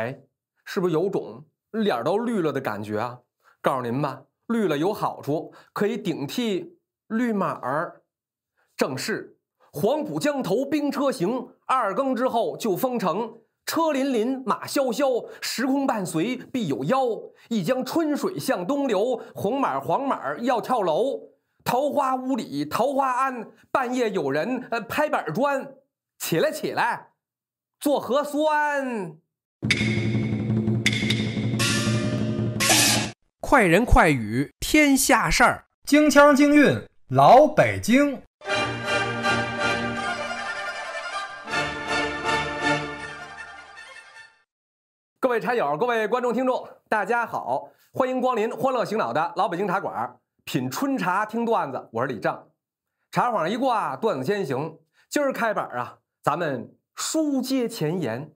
哎，是不是有种脸都绿了的感觉啊？告诉您吧，绿了有好处，可以顶替绿马儿。正是黄浦江头兵车行，二更之后就封城，车辚辚，马萧萧，时空伴随必有妖。一江春水向东流，红马黄马要跳楼。桃花坞里桃花庵，半夜有人呃拍板砖。起来起来，做核酸。快人快语，天下事儿，京腔京韵，老北京。各位茶友，各位观众、听众，大家好，欢迎光临欢乐醒脑的老北京茶馆，品春茶，听段子。我是李正，茶坊一挂，段子先行。今儿开板啊，咱们书接前言。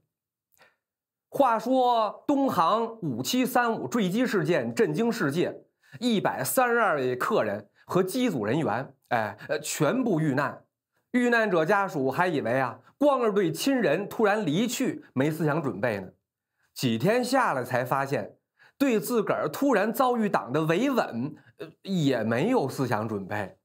话说东航五七三五坠机事件震惊世界，一百三十二位客人和机组人员，哎全部遇难。遇难者家属还以为啊，光是对亲人突然离去没思想准备呢，几天下来才发现，对自个儿突然遭遇党的维稳，呃也没有思想准备。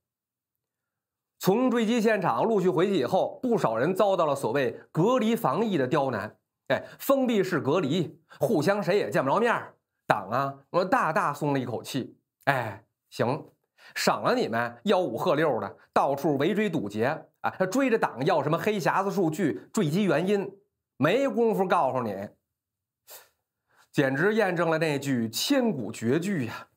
从坠机现场陆续回去以后，不少人遭到了所谓隔离防疫的刁难。哎，封闭式隔离，互相谁也见不着面儿，党啊，我大大松了一口气。哎，行，赏了你们吆五喝六的，到处围追堵截啊，追着党要什么黑匣子数据、坠机原因，没工夫告诉你，简直验证了那句千古绝句呀：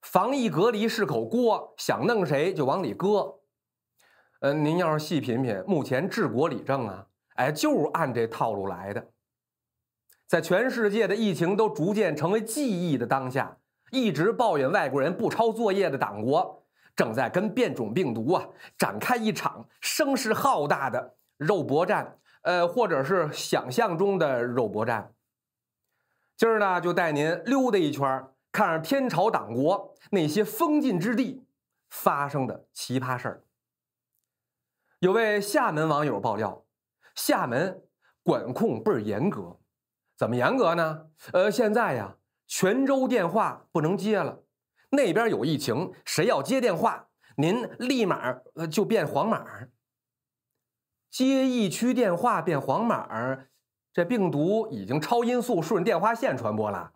防疫隔离是口锅，想弄谁就往里搁。呃，您要是细品品，目前治国理政啊，哎，就是按这套路来的。在全世界的疫情都逐渐成为记忆的当下，一直抱怨外国人不抄作业的党国，正在跟变种病毒啊展开一场声势浩大的肉搏战，呃，或者是想象中的肉搏战。今儿呢，就带您溜达一圈，看看天朝党国那些封禁之地发生的奇葩事儿。有位厦门网友爆料，厦门管控倍儿严格。怎么严格呢？呃，现在呀，泉州电话不能接了，那边有疫情，谁要接电话，您立马呃就变黄码。接疫区电话变黄码，这病毒已经超音速顺电话线传播了。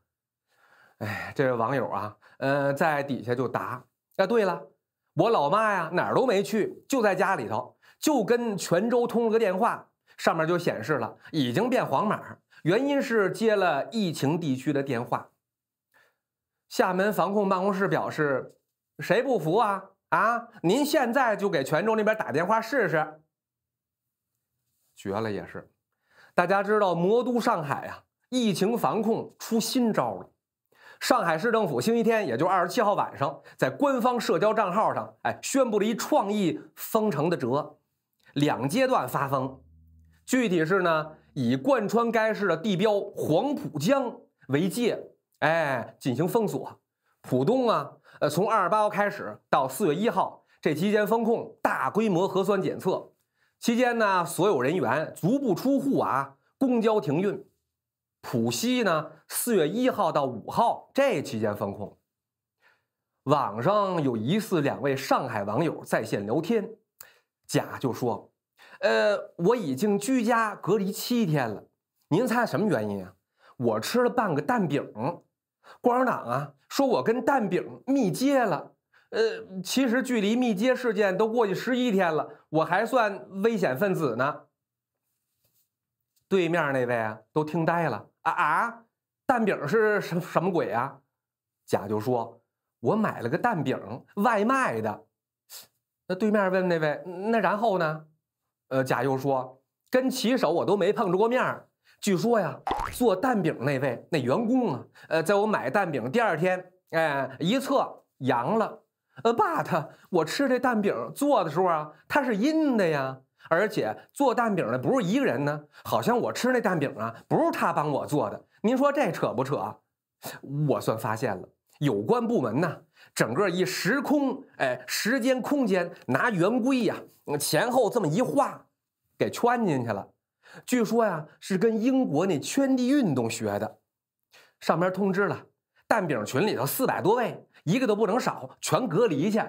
哎，这位网友啊，呃，在底下就答啊，对了，我老妈呀哪儿都没去，就在家里头，就跟泉州通了个电话。上面就显示了已经变黄码，原因是接了疫情地区的电话。厦门防控办公室表示，谁不服啊啊？您现在就给泉州那边打电话试试。绝了也是，大家知道魔都上海呀，疫情防控出新招了。上海市政府星期天，也就二十七号晚上，在官方社交账号上，哎，宣布了一创意封城的折，两阶段发封。具体是呢，以贯穿该市的地标黄浦江为界，哎，进行封锁。浦东啊，呃，从二十八号开始到四月一号这期间封控，大规模核酸检测期间呢，所有人员足不出户啊，公交停运。浦西呢，四月一号到五号这期间封控。网上有疑似两位上海网友在线聊天，甲就说。呃，我已经居家隔离七天了，您猜什么原因啊？我吃了半个蛋饼，共产党啊，说我跟蛋饼密接了。呃，其实距离密接事件都过去十一天了，我还算危险分子呢。对面那位啊，都听呆了啊啊，蛋饼是什什么鬼啊？甲就说，我买了个蛋饼外卖的。那对面问那位，那然后呢？呃，甲又说，跟骑手我都没碰着过面儿。据说呀，做蛋饼那位那员工啊，呃，在我买蛋饼第二天，哎，一测阳了。呃，爸，他我吃这蛋饼做的时候啊，它是阴的呀。而且做蛋饼的不是一个人呢，好像我吃那蛋饼啊，不是他帮我做的。您说这扯不扯？我算发现了。有关部门呐，整个一时空，哎，时间空间拿圆规呀，前后这么一画，给圈进去了。据说呀，是跟英国那圈地运动学的。上边通知了，蛋饼群里头四百多位，一个都不能少，全隔离去。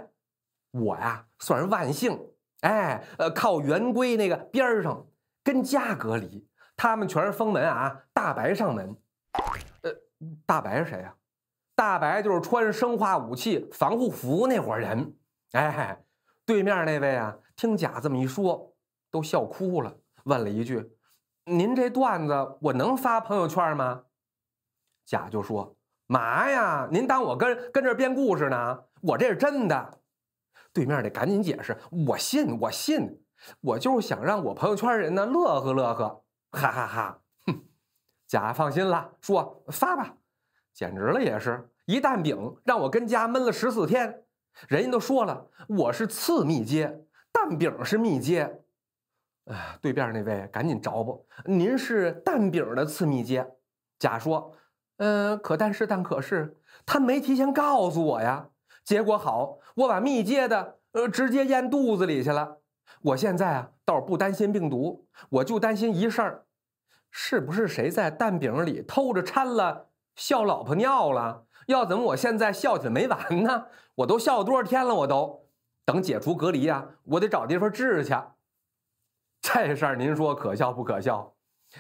我呀，算是万幸，哎，呃，靠圆规那个边上，跟家隔离。他们全是封门啊，大白上门。呃，大白是谁呀？大白就是穿生化武器防护服那伙人，哎，对面那位啊，听甲这么一说，都笑哭了，问了一句：“您这段子我能发朋友圈吗？”甲就说：“嘛呀，您当我跟跟这编故事呢？我这是真的。”对面得赶紧解释：“我信，我信，我就是想让我朋友圈人呢乐呵乐呵，哈哈哈！”哼，甲放心了，说：“发吧。”简直了，也是一蛋饼让我跟家闷了十四天，人家都说了我是次密接，蛋饼是密接。哎，对面那位赶紧着不，您是蛋饼的次密接。甲说：“嗯，可但是但可是他没提前告诉我呀，结果好我把密接的呃直接咽肚子里去了。我现在啊倒是不担心病毒，我就担心一事儿，是不是谁在蛋饼里偷着掺了？”笑老婆尿了，要怎么？我现在笑起来没完呢！我都笑了多少天了？我都等解除隔离啊！我得找地方治去。这事儿您说可笑不可笑？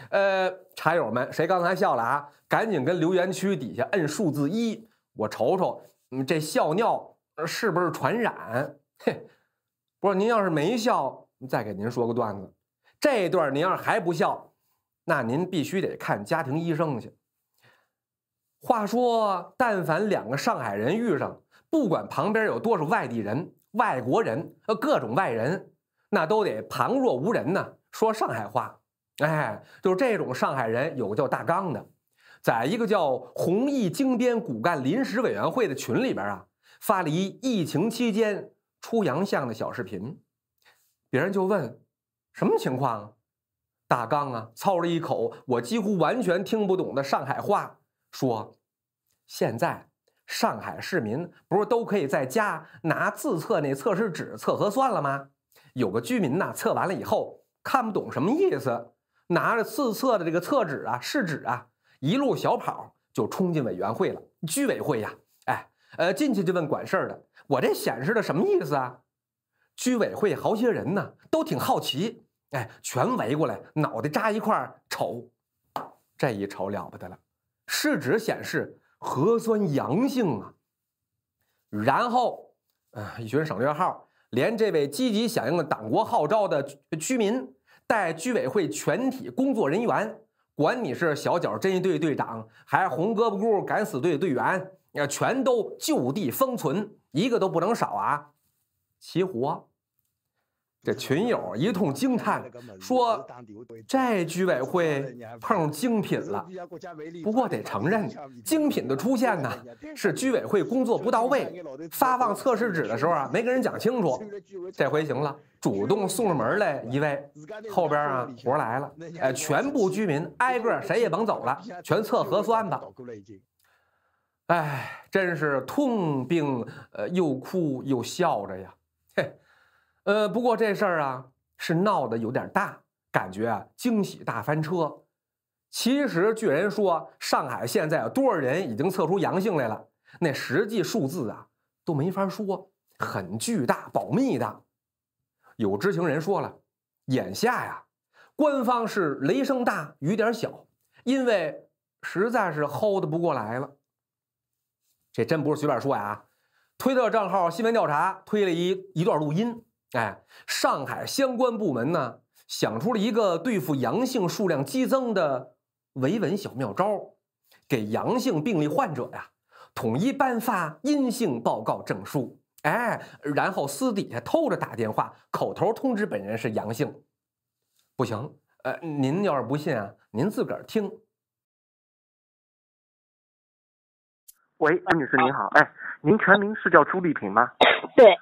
呃，茶友们，谁刚才笑了啊？赶紧跟留言区底下摁数字一，我瞅瞅，这笑尿是不是传染？嘿，不是您要是没笑，再给您说个段子。这一段您要是还不笑，那您必须得看家庭医生去。话说，但凡两个上海人遇上，不管旁边有多少外地人、外国人、呃各种外人，那都得旁若无人呢，说上海话。哎，就是这种上海人，有个叫大刚的，在一个叫“弘毅精编骨干临时委员会”的群里边啊，发了一疫情期间出洋相的小视频。别人就问：“什么情况啊？”大刚啊，操着一口我几乎完全听不懂的上海话。说，现在上海市民不是都可以在家拿自测那测试纸测核酸了吗？有个居民呐，测完了以后看不懂什么意思，拿着自测的这个测纸啊、试纸啊，一路小跑就冲进委员会了。居委会呀，哎，呃，进去就问管事儿的：“我这显示的什么意思啊？”居委会好些人呢，都挺好奇，哎，全围过来，脑袋扎一块儿瞅。这一瞅了不得了。试纸显示核酸阳性啊，然后，啊，一群人省略号，连这位积极响应了党国号召的居民，带居委会全体工作人员，管你是小脚侦缉队队长，还是红胳膊姑敢死队队员，全都就地封存，一个都不能少啊，齐活。这群友一通惊叹，说：“这居委会碰上精品了。”不过得承认，精品的出现呢，是居委会工作不到位，发放测试纸的时候啊，没跟人讲清楚。这回行了，主动送上门来一位，后边啊，活来了，哎，全部居民挨个，谁也甭走了，全测核酸吧。哎，真是痛并呃又哭又笑着呀。呃，不过这事儿啊是闹得有点大，感觉啊惊喜大翻车。其实据人说，上海现在有多少人已经测出阳性来了，那实际数字啊都没法说，很巨大，保密的。有知情人说了，眼下呀，官方是雷声大雨点小，因为实在是 hold 不过来了。这真不是随便说呀，推特账号“新闻调查”推了一一段录音。哎，上海相关部门呢想出了一个对付阳性数量激增的维稳小妙招，给阳性病例患者呀统一颁发阴性报告证书，哎，然后私底下偷着打电话，口头通知本人是阳性。不行，呃，您要是不信啊，您自个儿听。喂，安女士您好，哎，您全名是叫朱丽萍吗？对。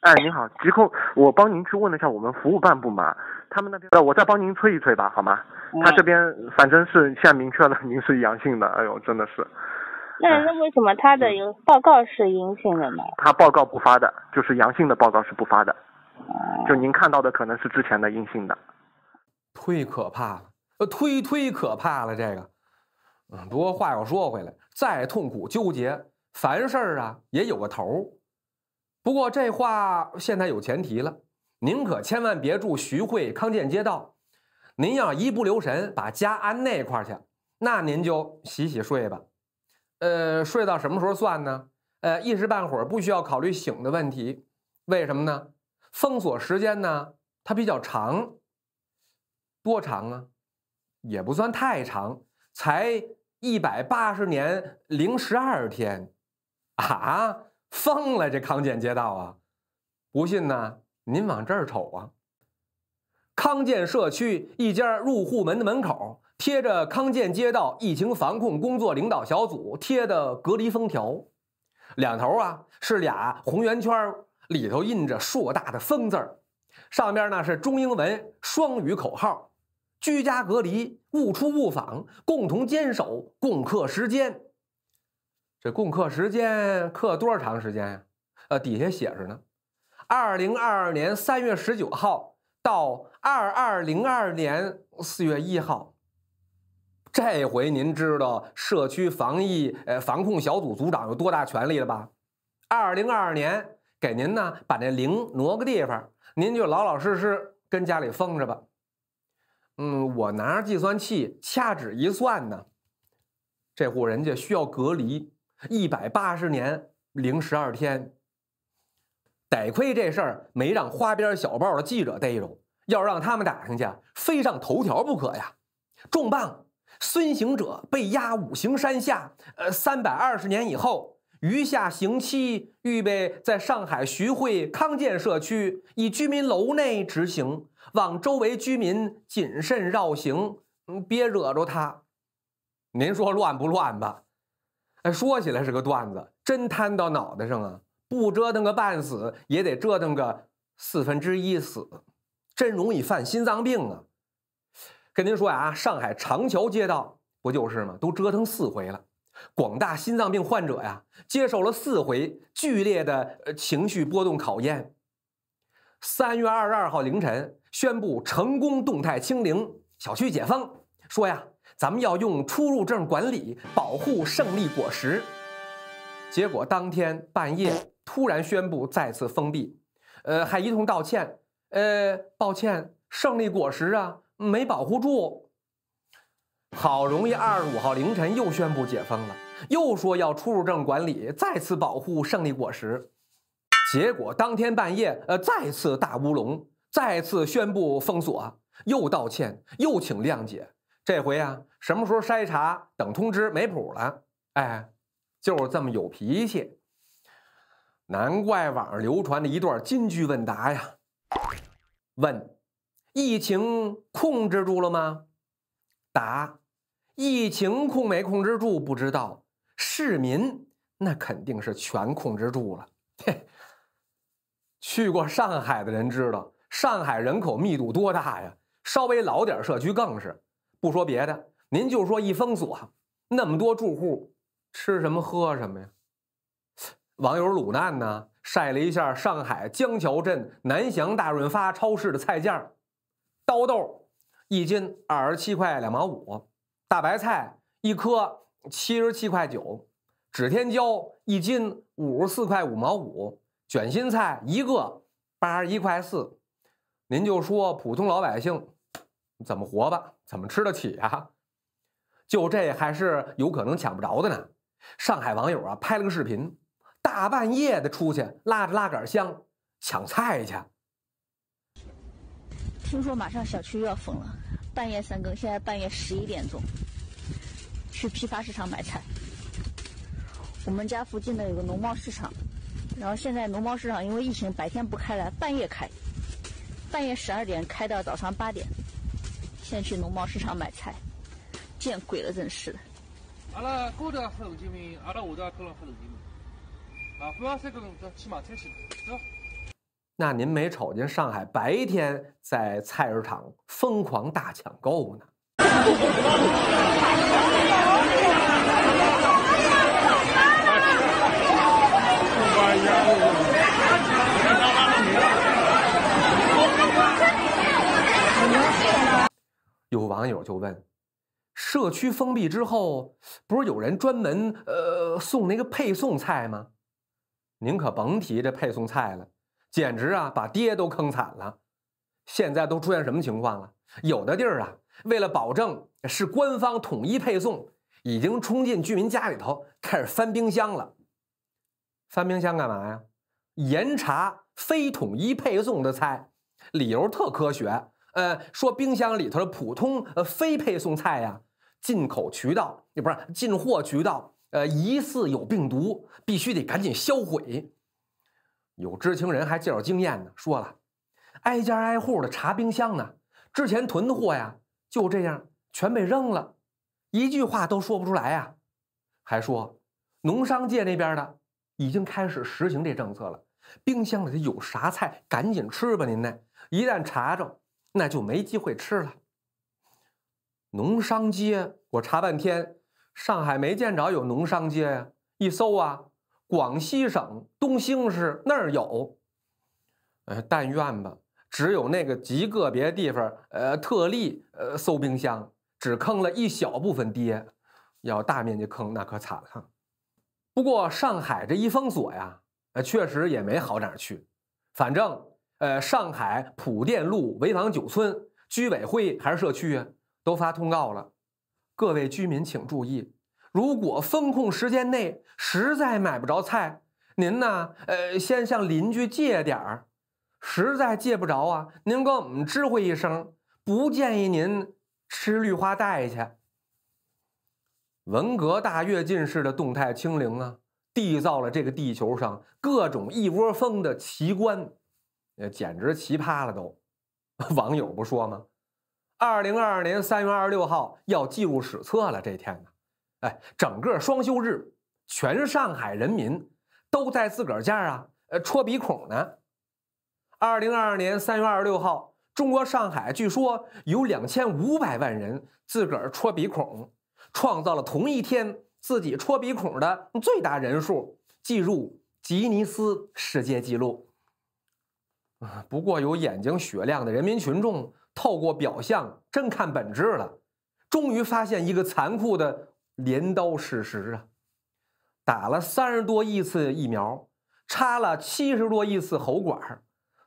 哎，您好，疾控，我帮您去问了一下我们服务办部门，他们那边呃，我再帮您催一催吧，好吗？他这边反正是现在明确了您是阳性的，哎呦，真的是。那那为什么他的报告是阴性的呢？他报告不发的，就是阳性的报告是不发的，就您看到的可能是之前的阴性的。忒可怕了，呃，忒忒可怕了这个。嗯，不过话又说回来，再痛苦纠结，凡事啊也有个头。不过这话现在有前提了，您可千万别住徐汇康健街道，您要一不留神把家安那块儿去，那您就洗洗睡吧。呃，睡到什么时候算呢？呃，一时半会儿不需要考虑醒的问题，为什么呢？封锁时间呢，它比较长，多长啊？也不算太长，才一百八十年零十二天，啊？疯了，这康健街道啊！不信呢，您往这儿瞅啊。康健社区一家入户门的门口贴着康健街道疫情防控工作领导小组贴的隔离封条，两头啊是俩红圆圈，里头印着硕大的“封”字儿，上边呢是中英文双语口号：“居家隔离，勿出勿访，共同坚守，共克时间。”这共课时间课多长时间呀？呃，底下写着呢，二零二二年三月十九号到二二零二年四月一号。这回您知道社区防疫呃防控小组组长有多大权力了吧？二零二二年给您呢把那零挪个地方，您就老老实实跟家里封着吧。嗯，我拿着计算器掐指一算呢，这户人家需要隔离。一百八十年零十二天，得亏这事儿没让花边小报的记者逮着，要让他们打听去，非上头条不可呀！重磅：孙行者被压五行山下，呃，三百二十年以后，余下刑期预备在上海徐汇康健社区一居民楼内执行，望周围居民谨慎绕行，别惹着他。您说乱不乱吧？哎，说起来是个段子，真摊到脑袋上啊，不折腾个半死，也得折腾个四分之一死，真容易犯心脏病啊！跟您说呀，上海长桥街道不就是吗？都折腾四回了，广大心脏病患者呀，接受了四回剧烈的情绪波动考验。三月二十二号凌晨宣布成功动态清零，小区解封，说呀。咱们要用出入证管理保护胜利果实，结果当天半夜突然宣布再次封闭，呃，还一通道歉，呃，抱歉，胜利果实啊没保护住。好容易二十五号凌晨又宣布解封了，又说要出入证管理再次保护胜利果实，结果当天半夜呃再次大乌龙，再次宣布封锁，又道歉，又请谅解。这回啊，什么时候筛查？等通知没谱了。哎，就是这么有脾气。难怪网上流传的一段金句问答呀：问，疫情控制住了吗？答，疫情控没控制住不知道。市民那肯定是全控制住了。嘿，去过上海的人知道，上海人口密度多大呀？稍微老点社区更是。不说别的，您就说一封锁，那么多住户吃什么喝什么呀？网友鲁蛋呢晒了一下上海江桥镇南翔大润发超市的菜价，刀豆一斤二十七块两毛五，大白菜一颗七十七块九，指天椒一斤五十四块五毛五，卷心菜一个八十一块四。您就说普通老百姓。怎么活吧？怎么吃得起啊？就这还是有可能抢不着的呢。上海网友啊，拍了个视频，大半夜的出去拉着拉杆箱抢菜去。听说马上小区又要封了，半夜三更，现在半夜十一点钟去批发市场买菜。我们家附近的有个农贸市场，然后现在农贸市场因为疫情白天不开了，半夜开，半夜十二点开到早上八点。先去农贸市场买菜，见鬼了，真是的。阿拉哥在发手机面，阿拉我这哥在发手机面。啊，不要摔东西，骑马听走。那您没瞅见上海白天在菜市场疯狂大抢购呢？网友就问：“社区封闭之后，不是有人专门呃送那个配送菜吗？您可甭提这配送菜了，简直啊把爹都坑惨了。现在都出现什么情况了？有的地儿啊，为了保证是官方统一配送，已经冲进居民家里头开始翻冰箱了。翻冰箱干嘛呀？严查非统一配送的菜，理由特科学。”呃，说冰箱里头的普通呃非配送菜呀，进口渠道也不是进货渠道，呃，疑似有病毒，必须得赶紧销毁。有知情人还介绍经验呢，说了，挨家挨户的查冰箱呢，之前囤的货呀，就这样全被扔了，一句话都说不出来呀。还说农商界那边的已经开始实行这政策了，冰箱里头有啥菜赶紧吃吧，您呢，一旦查着。那就没机会吃了。农商街，我查半天，上海没见着有农商街呀。一搜啊，广西省东兴市那儿有。呃，但愿吧。只有那个极个别地方，呃，特例，呃，搜冰箱只坑了一小部分爹，要大面积坑那可惨了。不过上海这一封锁呀，呃，确实也没好哪儿去。反正。呃，上海普店路潍坊九村居委会还是社区啊，都发通告了。各位居民请注意，如果封控时间内实在买不着菜，您呢，呃，先向邻居借点儿。实在借不着啊，您跟我们知会一声。不建议您吃绿化带去。文革大跃进式的动态清零啊，缔造了这个地球上各种一窝蜂的奇观。也简直奇葩了都，网友不说吗？二零二二年三月二十六号要记入史册了，这天呢，哎，整个双休日，全上海人民都在自个儿家啊，呃，戳鼻孔呢。二零二二年三月二十六号，中国上海据说有两千五百万人自个儿戳鼻孔，创造了同一天自己戳鼻孔的最大人数，记入吉尼斯世界纪录。不过，有眼睛雪亮的人民群众透过表象，真看本质了，终于发现一个残酷的镰刀事实啊！打了三十多亿次疫苗，插了七十多亿次喉管，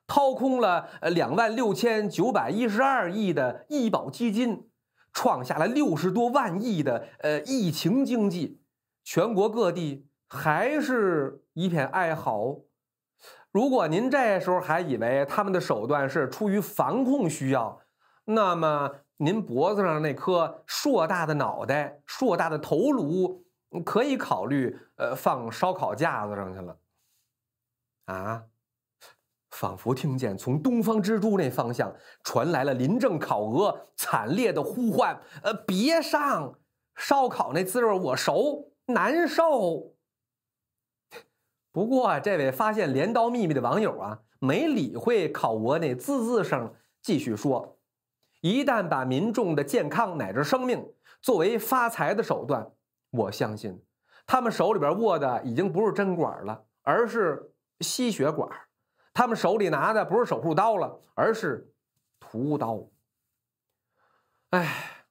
掏空了两万六千九百一十二亿的医保基金，创下了六十多万亿的呃疫情经济，全国各地还是一片哀嚎。如果您这时候还以为他们的手段是出于防控需要，那么您脖子上那颗硕大的脑袋、硕大的头颅，可以考虑呃放烧烤架子上去了。啊，仿佛听见从东方之珠那方向传来了临阵烤鹅惨烈的呼唤：呃，别上烧烤那滋味我熟，难受。不过，这位发现镰刀秘密的网友啊，没理会考官那滋滋声，继续说：“一旦把民众的健康乃至生命作为发财的手段，我相信，他们手里边握的已经不是针管了，而是吸血管；他们手里拿的不是手术刀了，而是屠刀。”哎，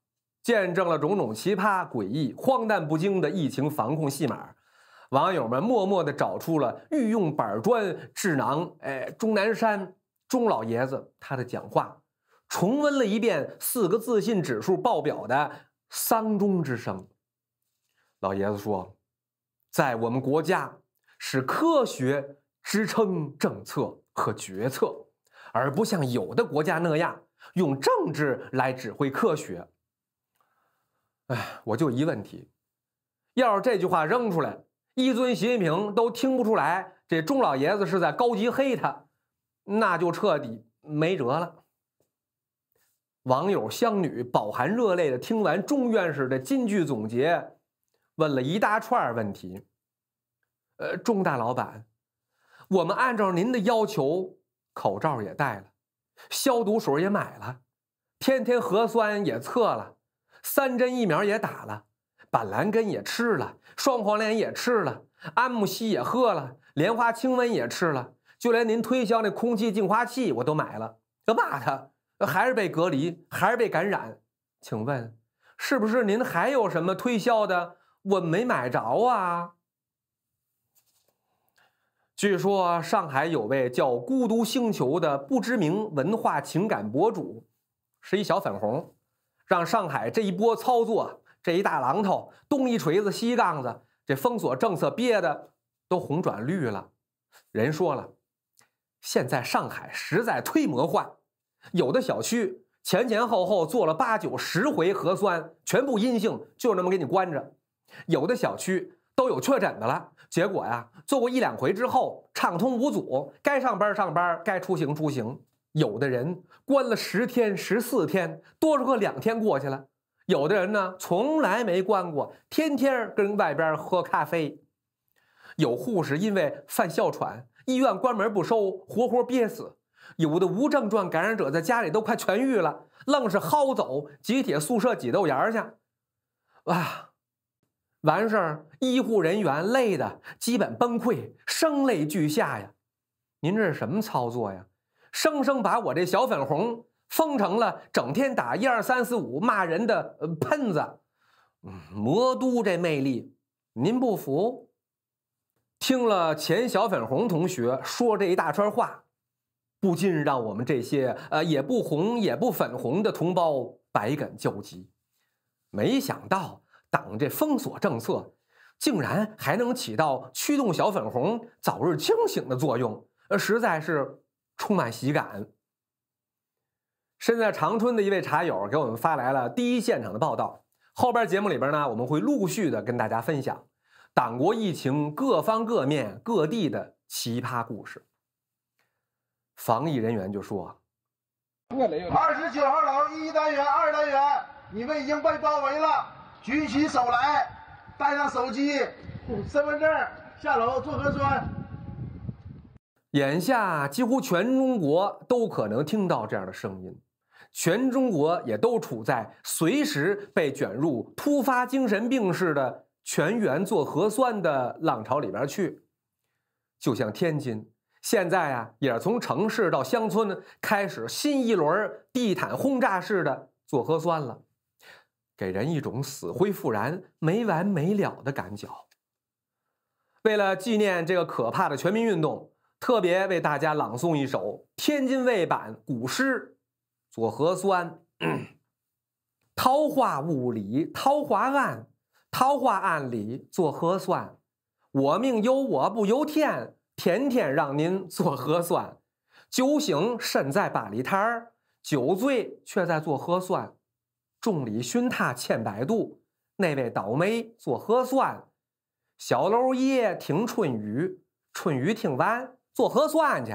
见证了种种奇葩、诡异、荒诞不经的疫情防控戏码。网友们默默的找出了御用板砖智囊，哎，钟南山，钟老爷子他的讲话，重温了一遍。四个自信指数爆表的丧钟之声。老爷子说，在我们国家是科学支撑政策和决策，而不像有的国家那样用政治来指挥科学。哎，我就一问题，要是这句话扔出来。一尊习近平都听不出来，这钟老爷子是在高级黑他，那就彻底没辙了。网友湘女饱含热泪的听完钟院士的金句总结，问了一大串问题。呃，钟大老板，我们按照您的要求，口罩也戴了，消毒水也买了，天天核酸也测了，三针疫苗也打了，板蓝根也吃了。双黄连也吃了，安慕希也喝了，莲花清瘟也吃了，就连您推销那空气净化器我都买了。要骂他，还是被隔离，还是被感染？请问，是不是您还有什么推销的我没买着啊？据说上海有位叫“孤独星球”的不知名文化情感博主，是一小粉红，让上海这一波操作。这一大榔头，东一锤子，西杠子，这封锁政策憋的都红转绿了。人说了，现在上海实在忒魔幻，有的小区前前后后做了八九十回核酸，全部阴性，就那么给你关着；有的小区都有确诊的了，结果呀，做过一两回之后畅通无阻，该上班上班，该出行出行。有的人关了十天、十四天，多出个两天过去了。有的人呢从来没关过，天天跟外边喝咖啡。有护士因为犯哮喘，医院关门不收，活活憋死。有的无症状感染者在家里都快痊愈了，愣是薅走集体宿舍挤豆芽去。哇！完事儿，医护人员累的基本崩溃，声泪俱下呀。您这是什么操作呀？生生把我这小粉红。封成了整天打一二三四五骂人的喷子，魔都这魅力，您不服？听了前小粉红同学说这一大串话，不禁让我们这些呃也不红也不粉红的同胞百感交集。没想到党这封锁政策，竟然还能起到驱动小粉红早日清醒的作用，呃，实在是充满喜感。身在长春的一位茶友给我们发来了第一现场的报道，后边节目里边呢，我们会陆续的跟大家分享党国疫情各方各面各地的奇葩故事。防疫人员就说：“二十九号楼一单元、二单元，你们已经被包围了，举起手来，带上手机、身份证，下楼做核酸。”眼下，几乎全中国都可能听到这样的声音。全中国也都处在随时被卷入突发精神病似的全员做核酸的浪潮里边去，就像天津现在啊，也是从城市到乡村开始新一轮地毯轰炸式的做核酸了，给人一种死灰复燃、没完没了的赶脚。为了纪念这个可怕的全民运动，特别为大家朗诵一首天津卫版古诗。做核酸，桃花坞里桃花庵，桃花庵里做核酸。我命由我不由天，天天让您做核酸。酒醒身在八里台儿，酒醉却在做核酸。众里寻他千百度，那位倒霉做核酸。小楼一夜听春雨，春雨听完做核酸去。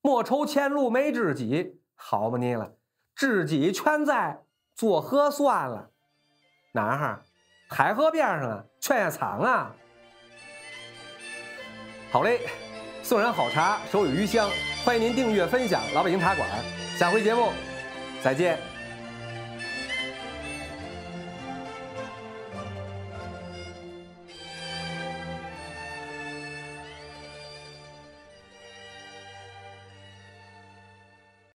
莫愁前路没知己。好不你了，知己全在做核酸了，哪儿哈？海河边上啊，劝业场啊。好嘞，送人好茶，手有余香，欢迎您订阅分享《老北京茶馆》，下回节目再见。